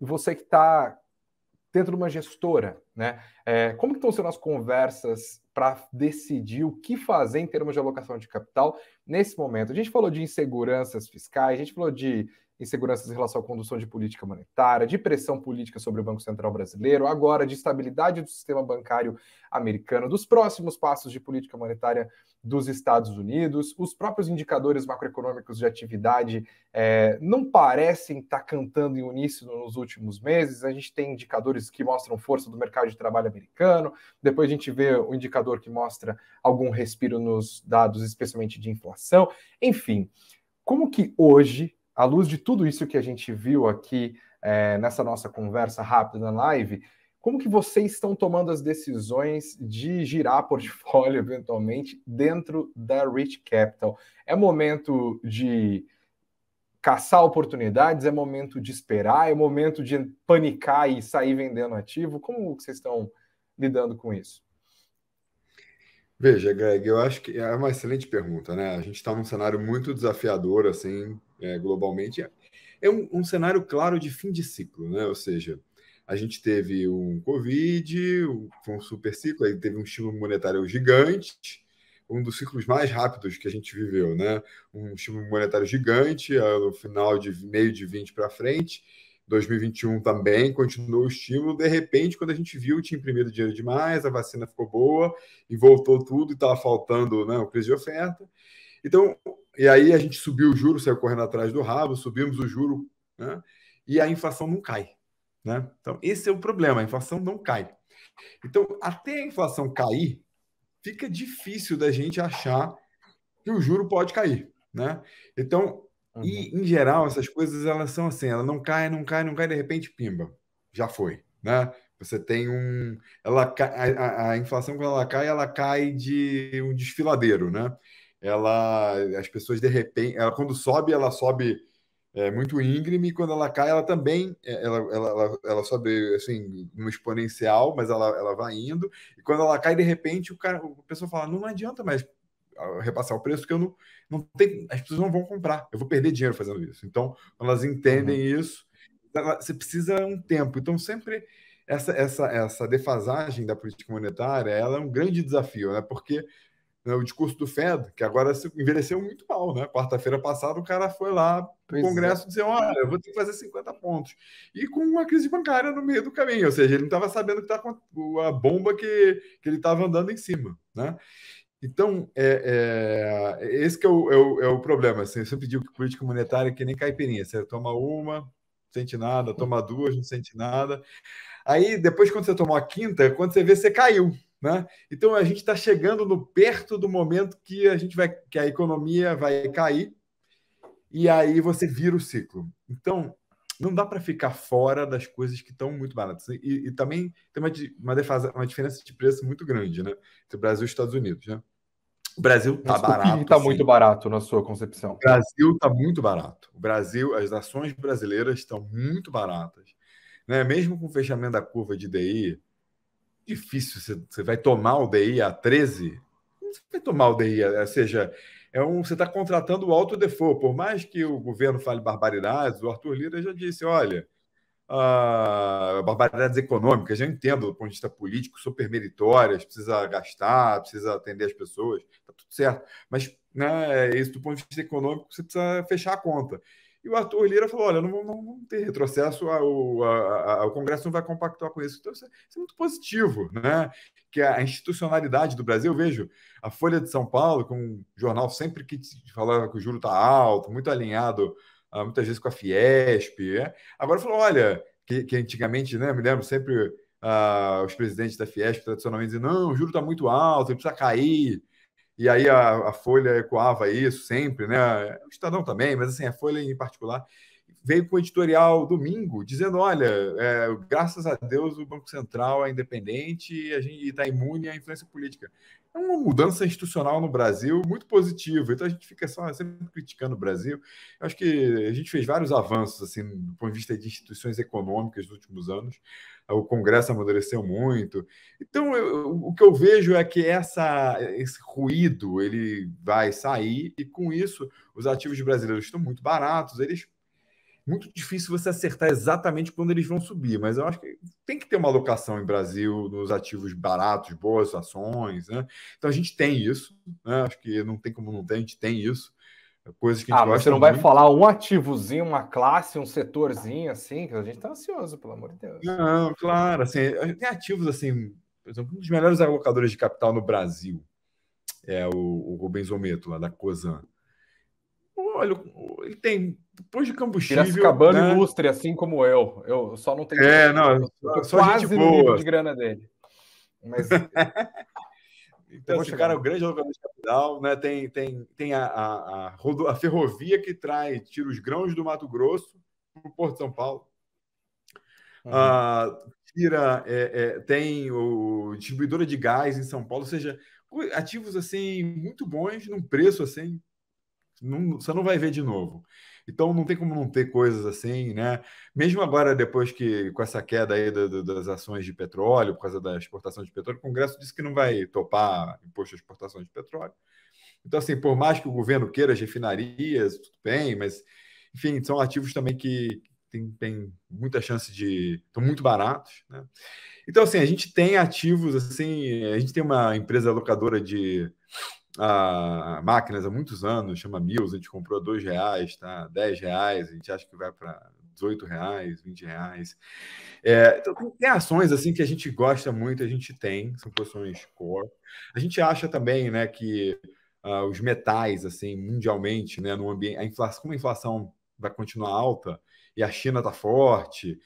você que está dentro de uma gestora, né? É, como estão sendo as conversas para decidir o que fazer em termos de alocação de capital nesse momento? A gente falou de inseguranças fiscais, a gente falou de inseguranças em relação à condução de política monetária, de pressão política sobre o Banco Central brasileiro, agora de estabilidade do sistema bancário americano, dos próximos passos de política monetária dos Estados Unidos, os próprios indicadores macroeconômicos de atividade é, não parecem estar cantando em uníssono nos últimos meses. A gente tem indicadores que mostram força do mercado de trabalho americano, depois a gente vê o indicador que mostra algum respiro nos dados, especialmente de inflação. Enfim, como que hoje à luz de tudo isso que a gente viu aqui é, nessa nossa conversa rápida na live, como que vocês estão tomando as decisões de girar portfólio eventualmente dentro da Rich Capital? É momento de caçar oportunidades, é momento de esperar, é momento de panicar e sair vendendo ativo. Como que vocês estão lidando com isso? Veja, Greg, eu acho que é uma excelente pergunta, né? A gente está num cenário muito desafiador, assim, é, globalmente, é, é um, um, cenário claro de fim de ciclo, né? Ou seja, a gente teve um Covid, um, foi um super ciclo, aí teve um estímulo monetário gigante, um dos ciclos mais rápidos que a gente viveu, né? Um estímulo monetário gigante, ah, no final de meio de 20 para frente, 2021 também continuou o estímulo. De repente, quando a gente viu, tinha imprimido dinheiro demais, a vacina ficou boa e voltou tudo e estava faltando né, o crise de oferta. Então, e aí a gente subiu o juro, saiu correndo atrás do rabo, subimos o juro, né? e a inflação não cai. Né? Então, esse é o problema, a inflação não cai. Então, até a inflação cair, fica difícil da gente achar que o juro pode cair. Né? Então, uhum. e, em geral, essas coisas elas são assim, ela não cai, não cai, não cai, de repente, pimba, já foi. Né? Você tem um. Ela, a, a, a inflação, quando ela cai, ela cai de um desfiladeiro. Né? ela as pessoas de repente, ela quando sobe, ela sobe é, muito íngreme, e quando ela cai, ela também é, ela, ela, ela, ela sobe assim, no exponencial, mas ela, ela vai indo, e quando ela cai, de repente, o cara, a pessoa fala, não adianta mais ah, repassar o preço, que eu não, não tem, as pessoas não vão comprar, eu vou perder dinheiro fazendo isso. Então, elas entendem uhum. isso, você precisa um tempo. Então, sempre essa, essa, essa defasagem da política monetária, ela é um grande desafio, né? Porque né, o discurso do Fed, que agora envelheceu muito mal, né? Quarta-feira passada o cara foi lá para o é. Congresso é. dizer, olha, eu vou ter que fazer 50 pontos. E com uma crise bancária no meio do caminho, ou seja, ele não estava sabendo que tá com a bomba que, que ele estava andando em cima, né? Então, é, é esse que é o, é o, é o problema. Assim, eu sempre digo que política monetária é que nem caipirinha. Você toma uma, não sente nada, toma duas, não sente nada. Aí, depois, quando você tomou a quinta, quando você vê, você caiu. Né? Então a gente está chegando no perto do momento que a gente vai que a economia vai cair e aí você vira o ciclo. Então não dá para ficar fora das coisas que estão muito baratas e, e também tem uma, uma, defasa, uma, diferença de preço muito grande, né, entre o Brasil e os Estados Unidos, né? O Brasil está barato. Está assim. muito barato na sua concepção. O Brasil está muito barato. O Brasil, as ações brasileiras estão muito baratas, né? Mesmo com o fechamento da curva de DI, difícil. Você vai tomar o DI a 13? Você vai tomar o DI, ou seja, é um, você está contratando o alto default. Por mais que o governo fale barbaridades, o Arthur Lira já disse: olha, a barbaridades econômicas, já entendo do ponto de vista político, super meritórias, precisa gastar, precisa atender as pessoas, tá tudo certo. Mas né, é isso do ponto de vista econômico, você precisa fechar a conta. E o Arthur Lira falou: olha, não, não, ter retrocesso, ao, a, a, o Congresso não vai compactuar com isso. Então, isso é, isso é muito positivo, né? Que a institucionalidade do Brasil, eu vejo a Folha de São Paulo, com um jornal sempre que falava que o juro está alto, muito alinhado, ah, muitas vezes com a Fiesp, né? agora falou: olha, que, que antigamente, né? Me lembro sempre. Uh, os presidentes da Fiesp tradicionalmente dizem: não, o juro está muito alto, ele precisa cair e aí a, a Folha ecoava isso sempre, né? O Estadão também, mas assim, a Folha em particular veio com o editorial domingo, dizendo: olha, é, graças a Deus o Banco Central é independente e a gente está imune à influência política. É uma mudança institucional no Brasil muito positiva. Então a gente fica só sempre criticando o Brasil. Eu acho que a gente fez vários avanços, assim, do ponto de vista de instituições econômicas nos últimos anos. O Congresso amadureceu muito. Então eu, o que eu vejo é que essa, esse ruído ele vai sair e com isso os ativos brasileiros estão muito baratos. Eles muito difícil você acertar exatamente quando eles vão subir, mas eu acho que tem que ter uma alocação em Brasil nos ativos baratos, boas ações, né? Então a gente tem isso, né? Acho que não tem como não ter, a gente tem isso. Coisas que a gente ah, gosta você não muito. vai falar um ativozinho, uma classe, um setorzinho assim, que a gente tá ansioso, pelo amor de Deus. Não, claro, assim, tem ativos assim, por exemplo, um dos melhores alocadores de capital no Brasil é o, o Rubens Ometo, lá da Cozan olha, ele tem depois de combustível. Piracicabana né? ilustre, assim como eu. Eu só não tenho. É, não, eu só quase gente boa. de grana dele. Mas. então, então esse cara é um grande jogador de capital, né? Tem, tem, tem a, a, a, a ferrovia que traz, tira os grãos do Mato Grosso para o Porto de São Paulo. Uhum. Ah, tira, é, é, tem o distribuidora de gás em São Paulo, ou seja, ativos assim muito bons, num preço assim não, você não vai ver de novo. Então não tem como não ter coisas assim, né? Mesmo agora, depois que com essa queda aí do, do, das ações de petróleo, por causa da exportação de petróleo, o Congresso disse que não vai topar imposto à exportação de petróleo. Então, assim, por mais que o governo queira as refinarias, tudo bem, mas, enfim, são ativos também que tem, tem muita chance de. estão muito baratos, né? Então, assim, a gente tem ativos, assim, a gente tem uma empresa locadora de a máquinas há muitos anos, chama Mills, a gente comprou dois reais, tá? Dez reais, a gente acha que vai para 18 reais, 20 reais. É, então, tem ações assim que a gente gosta muito, a gente tem, são posições core. A gente acha também, né, que uh, os metais, assim, mundialmente, né, no ambiente, a inflação, como a inflação vai continuar alta e a China está forte,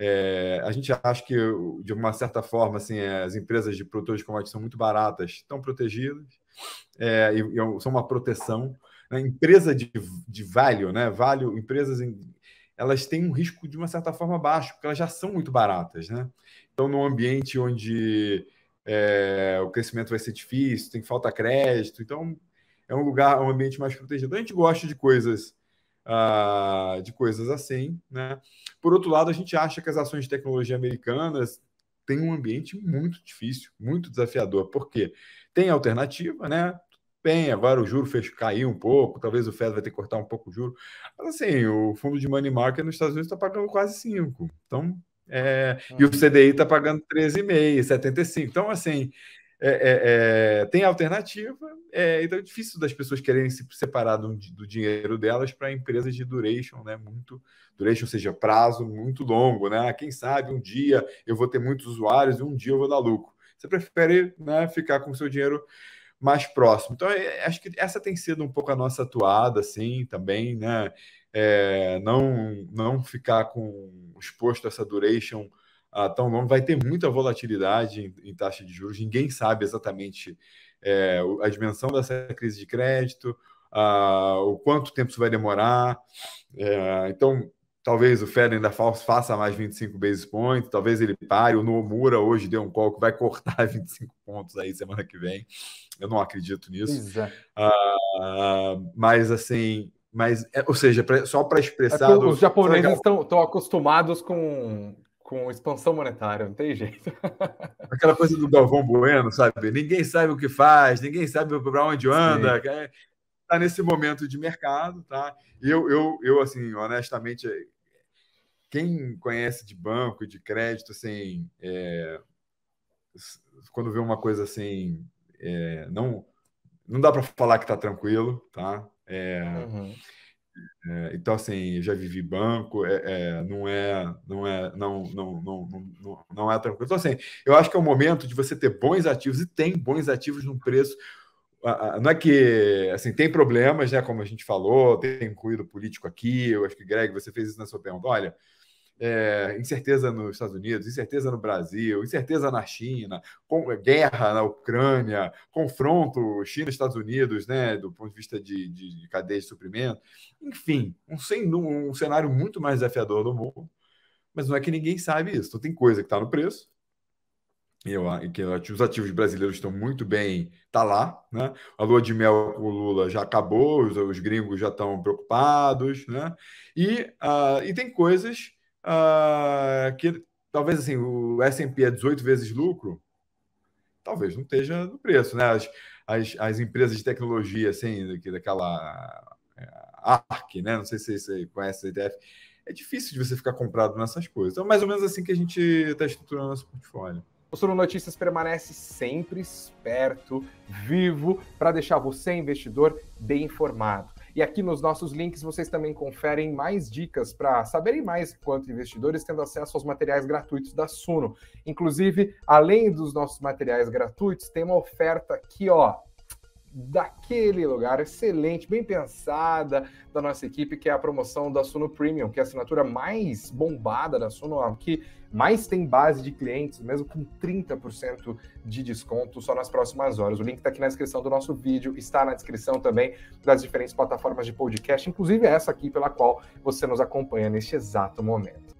é, a gente acha que, de uma certa forma, assim, é, as empresas de produtores de commodities são muito baratas, estão protegidas, é, e, e, é são uma proteção. Né? Empresa de, de value, né? value empresas em, elas têm um risco, de uma certa forma, baixo, porque elas já são muito baratas. Né? Então, num ambiente onde é, o crescimento vai ser difícil, tem falta crédito, então é um lugar, um ambiente mais protegido. A gente gosta de coisas uh, de coisas assim. Né? Por outro lado, a gente acha que as ações de tecnologia americanas têm um ambiente muito difícil, muito desafiador. porque Tem alternativa, né? Bem, agora o juro fez cair um pouco, talvez o Fed vai ter que cortar um pouco o juro. Mas assim, o fundo de money market nos Estados Unidos está pagando quase 5. Então, é, e o uhum. CDI está pagando 13,5, 75. Então, assim, é, é, é, tem alternativa, é, então é difícil das pessoas quererem se separar do, do dinheiro delas para empresas de duration, né? Muito duration, ou seja, prazo muito longo, né? Ah, quem sabe um dia eu vou ter muitos usuários e um dia eu vou dar lucro. Você prefere né, ficar com o seu dinheiro mais próximo. Então, é, acho que essa tem sido um pouco a nossa atuada, assim, também, né? É, não, não ficar com exposto a essa duration a tão longo, vai ter muita volatilidade em, em taxa de juros, ninguém sabe exatamente é, a dimensão dessa crise de crédito, a, ah, o quanto tempo isso vai demorar. É, então, talvez o Fed ainda faça mais 25 basis points, talvez ele pare. O Nomura hoje deu um call que vai cortar 25 pontos aí semana que vem. Eu não acredito nisso. Uh, mas assim, mas, é, ou seja, só para é expressar. É os japoneses estão acostumados com com expansão monetária, não tem jeito. Aquela coisa do Galvão Bueno, sabe? Ninguém sabe o que faz, ninguém sabe para onde anda. está é, nesse momento de mercado, tá? Eu, eu, eu assim, honestamente, quem conhece de banco e de crédito, assim, é... quando vê uma coisa assim, é... não, não dá para falar que tá tranquilo, tá? É... Uhum. É, então, assim, eu já vivi banco, é, é, não é, não é, não, não, não, não, não é tranquilo. Então, assim, eu acho que é o momento de você ter bons ativos, e tem bons ativos num preço. Não é que, assim, tem problemas, né? Como a gente falou, tem cuido político aqui. Eu acho que, Greg, você fez isso na sua pergunta. Olha, é, incerteza nos Estados Unidos, incerteza no Brasil, incerteza na China, com, é, guerra na Ucrânia, confronto China-Estados Unidos, né, do ponto de vista de, de, cadeia de suprimento. Enfim, um, um, cenário muito mais desafiador do mundo. Mas não é que ninguém sabe isso. Então, tem coisa que está no preço, eu, que os ativos brasileiros estão muito bem, tá lá, né? A lua de mel com o Lula já acabou, os, os gringos já estão preocupados, né? E, uh, e tem coisas uh, que talvez assim, o S&P é 18 vezes lucro, talvez não esteja no preço, né? As, as, as empresas de tecnologia, assim, daquela é, ARC, né? Não sei se você conhece a ETF. É difícil de você ficar comprado nessas coisas. Então, é mais ou menos assim que a gente está estruturando nosso portfólio. O Suno Notícias permanece sempre esperto, vivo, para deixar você, investidor, bem informado. E aqui nos nossos links vocês também conferem mais dicas para saberem mais quanto investidores, tendo acesso aos materiais gratuitos da Suno. Inclusive, além dos nossos materiais gratuitos, tem uma oferta aqui, ó, daquele lugar excelente, bem pensada da nossa equipe, que é a promoção da Suno Premium, que é a assinatura mais bombada da Suno, que mais tem base de clientes, mesmo com 30% de desconto só nas próximas horas. O link está aqui na descrição do nosso vídeo, está na descrição também das diferentes plataformas de podcast, inclusive essa aqui pela qual você nos acompanha neste exato momento.